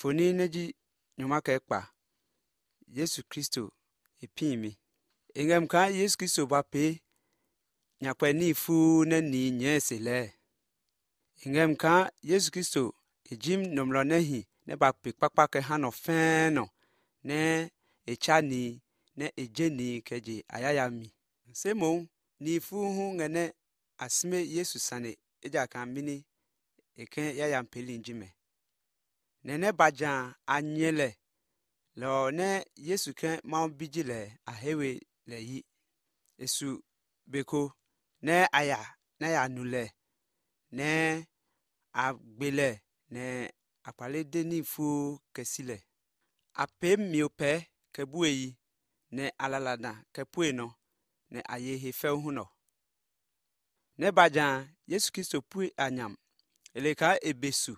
Foni neji nyuma ka kpa Yesu Kristo ipimi ingem ka Yesu Kristo ba pe nyakwe ni fu ne ni nye sele ingem ka Yesu Kristo ejim nomlo nehi ne ba pe kpakpa ke ha no feno ne echani ne ejeni keje ayayami semo ni fu hu ngene asime Yesu sane eja kan mini eken yayam pelin njime nene badza anyi le le ne yesu ke mawu bi dzi le ahewe le yi esu beko ne aya ne ya nu le ne agbe le ne akpale de ni fo kesi le ape mio pe ke bu eyi ne alala na ke pue no ne aye he fe hu no ne badza yesu kristo pue anyam eleka ebe su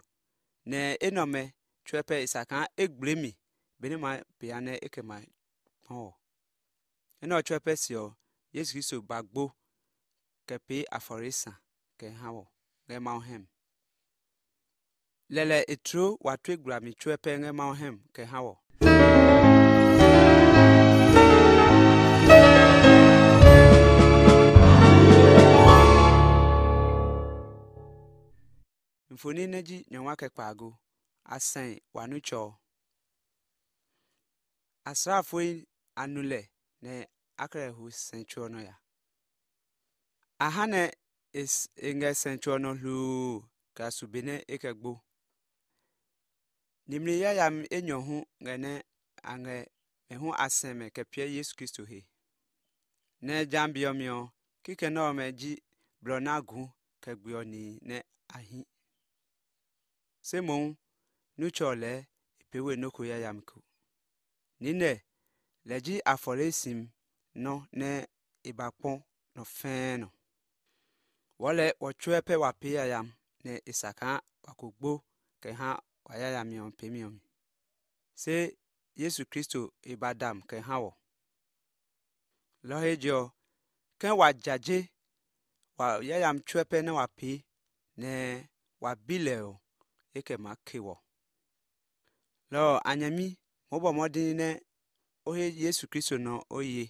ne enome chue pe isakangha egble mi beni ma pia ne eke ma kpɔ̃ɔ ene ochue pe sio yesu kristo gba gbo ke pe aforisa ke hã wɔ ɣe mawo hem le le etro watu egblea mi chue pe ŋe mawo hem ke hã mfoni nedzi nyɔnua ke kpa asɛn wɔn kyɛw asraafoɔ yi anu lɛ ne akra ho sɛntwerɛ no ya aha na es nga sɛntwerɛ no hoo ka so bi ne eka gbo nimri ya yam enyo ho nga ne angɛ me ho asɛn me kɛpia yesu kristo he ne gyam biɔ miɔ kike na ɔmɛ gyi brɔ na agu kɛgbiɔ ni ne ahi se mo nutsɔ le epewe noko ya yamku nine le dzi afɔ le sim nɔ ne eba kpɔm nɔ fɛɛ nɔ wɔle wɔtsɔe pe wape yayam ne esaka wakogbo ke hã wayayam yɔ pe miɔ mi se yesu kristo eba dam ke hã wɔ lɔhe dzɔ ke wadzadze wayayam tsɔe pe ne wape ne wabi le o eke ma ke wɔ. lọ anyami mobo modini ne oye yesu kristo no oye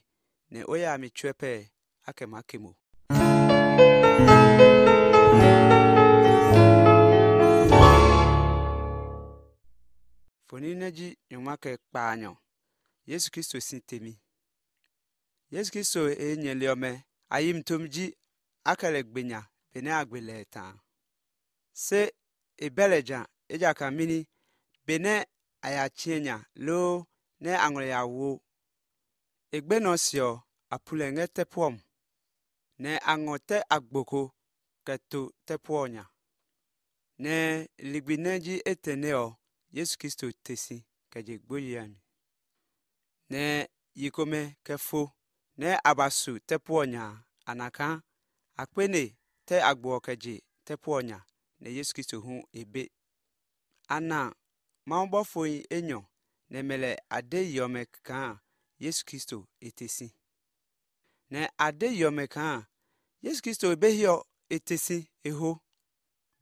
ne oye ami chwepe akem akemo foni ne ji nyoma ke kpanyo yesu kristo si temi yesu kristo enyeli ome ayim tom ji akele gbenya bene agbele ta se ebeleja eja mini bene ayachinya lo ne aŋlɔ ya wo egbenɔ siɔ apulɛ ŋɛ tɛ puɔm ne aŋɔ te agboko k'eto tɛ puɔ nya ne ligbi nɛ dzi eteneɔ yesu kristo tesi kɛdze gboyi ami ne yikomɛ kɛfo ne abasu tɛ puɔ nya anaka akpene te agbɔ kedze tɛ puɔ nya ne yesu kristo hu ebe ana ma mgbafughị enyo na-emele adịghịome ka yesu kristo etesi na adịghịome ka yesu kristo ebeghị etesi eho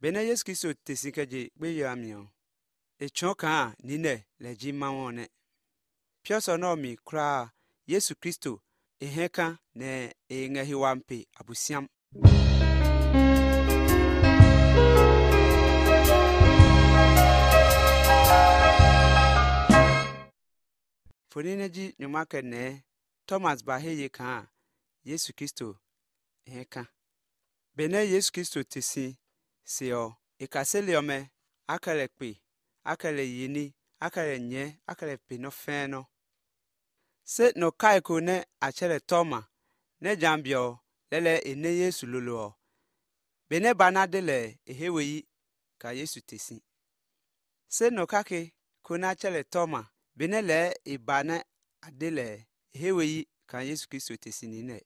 bena yesu kristo etesi keje gbeyo amio echọ ka nine leji mmanwone pioso nomi kra yesu kristo eheka na enyehiwa mpe abusiam foneneji nyomake ne thomas ba heye kan a yesu kristo he ka bene yesu kristo ti si si ɔ ikasele e ɔmɛ akɛlɛ kpe akɛlɛ yini akɛlɛ nyɛ akɛlɛ pe no fɛn no se no kae ko ne akyɛlɛ tɔma ne gyan biɔ lɛlɛ ene yesu lolo ɔ bene ba na de le lɛ e ehewe yi ka yesu ti si se no ka kake ko ne akyɛlɛ tɔma bene le ibane ade le heweyi kan yesu kristo te si ni ne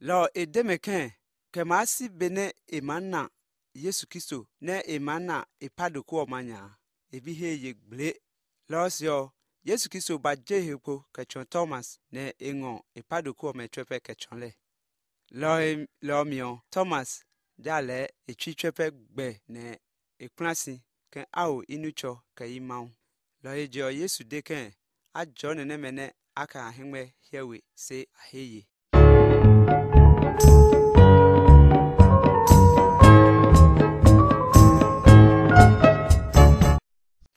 lo edeme ken kemasi bene emana yesu kristo ne emana ipadoku omanya ebi he ye gble lọsịọ yesu kristo gbaje hekpo kechọn thomas na ịṅụ ịpadoku ometwepe kechọnle lọmịọ thomas dale echichepe gbe na ịkpụnasị ke ahụ inuchọ ka ịmanwụ lɔhe dzɔ yesu dekɛ adzɔ neneme ne aka ahengwe hiawe se aheye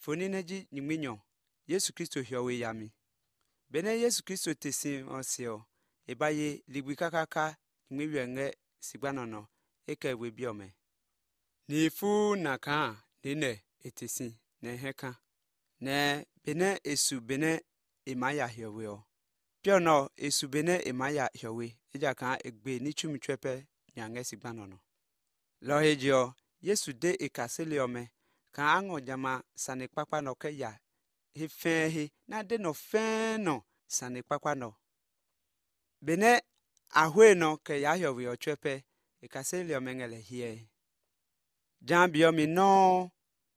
foni na dzi nyigbinyɔ yesu kristo hiɔwe yami bene yesu kristu te si ɔsiɔ eba ye ligbi kakaka nyigbiwiɛŋɛ sigbanɔnɔ eke we biɔmɛ nifu nakaa nene etesi kan. ne bene esu bene emaya hiowe o pio esu bene emaya hiowe eja kan egbe ni chumi trepe nyange sigbano no lo hejio yesu de ikasele ome ka ango jama sane kpakpa no ke ya he fe he na de no fe no sane kpakpa no bene ahwe no ke ya hiowe o trepe ikasele ome ngele hie jambi omi no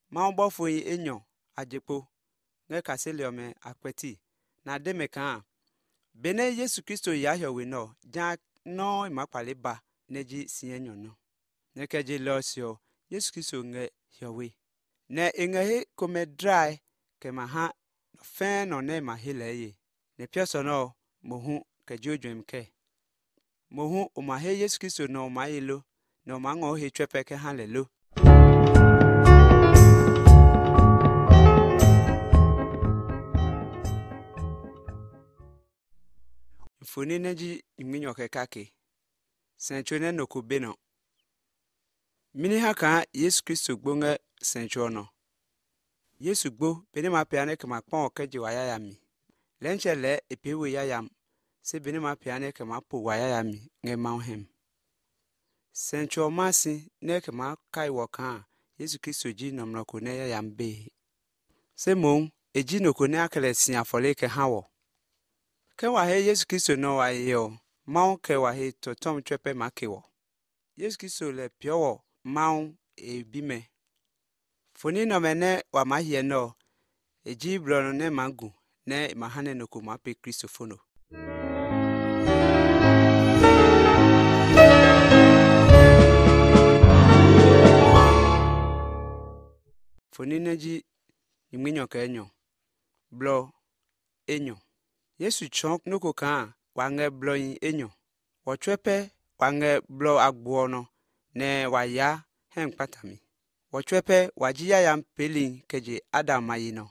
ma ugbofu enyo ajekpo ne ka seliome akpeti na deme a bene yesu kristo yahyo we no ja no imakpali ba neji sinye nyono neke je losio yesu kristo nge hiowe na ingehe kome drai kema ha fe no ne ma hele ye ne pioso no mohu ke jojwem ke mohu umahe yesu kristo no mayelo no mango ohi chwepe ke halelo fonene ji iminyoke kake senchone noko beno mini haka yesu kristo gbonge senchono yesu gbo bene ma piane kama kpɔn ke ji waya ya mi lɛnkyɛ lɛ epewe ya ya se bene ma piane kama po waya ya mi ŋe mau hem sencho masi ne kama kai wɔ kaa yesu kristo ji nɔmlɔko ne ya yam bee se moŋ eji noko ne akele si afɔle ke ha wɔ kewahe yesu kristo no wa ye o kewahe to tom trepe ma kewo yesu kristo le piowo mawu ebime foni no me ne wa ma no eji bro no ne ma gu ne ma hane no ko kristo fono foni na ji imwenyo enyo blo enyo yesu tsɔ noko kan wòaŋɛ blɔ yi enyo wòtsɔe pɛ wòaŋɛ blɔ agboɔ nɔ ne wòaya hɛn kpatami wòtsɔe pɛ wòadzi yaya peli kedze adama yi nɔ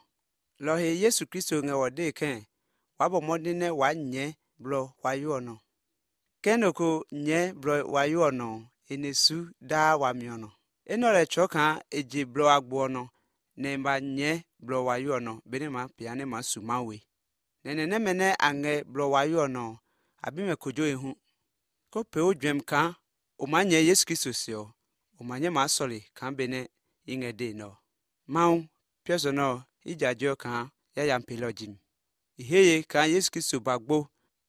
lɔhe yesu kristu ŋɛ wɔ de kɛ wòabɔ mɔdi ne wòanyɛ blɔ wòayɔ nɔ ke noko nyɛ blɔ wòayɔ nɔ enesu daa wòamiɔ nɔ enɔ le tsɔ kan edze blɔ agboɔ nɔ ne ma nyɛ blɔ wòayɔ nɔ bene ma pia ne ma su ma woe. nene ne mene ange blɔ wayɔ nɔ abi me kodzo ehu ko pe wo dwem ka o ma nye yesu kristo si o ma nye ma sɔli kan bene iŋe de nɔ mawu piɛsɔ nɔ idzadzɔ kan yaya mpe lɔ dzim iheye kan yesu kristo ba gbo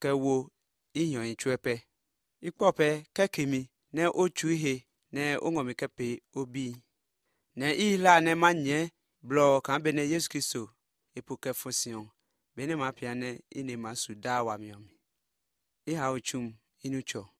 ke wo ihiyɔnyi tsoe ikpɔ pɛ kekemi ne otsu ihe ne oŋɔmi ke pe obi ne ihila ne ma nye blɔ kan bene yesu kristo epo ke fo si bene mapiane ine masu dawa miomi ihauchum inucho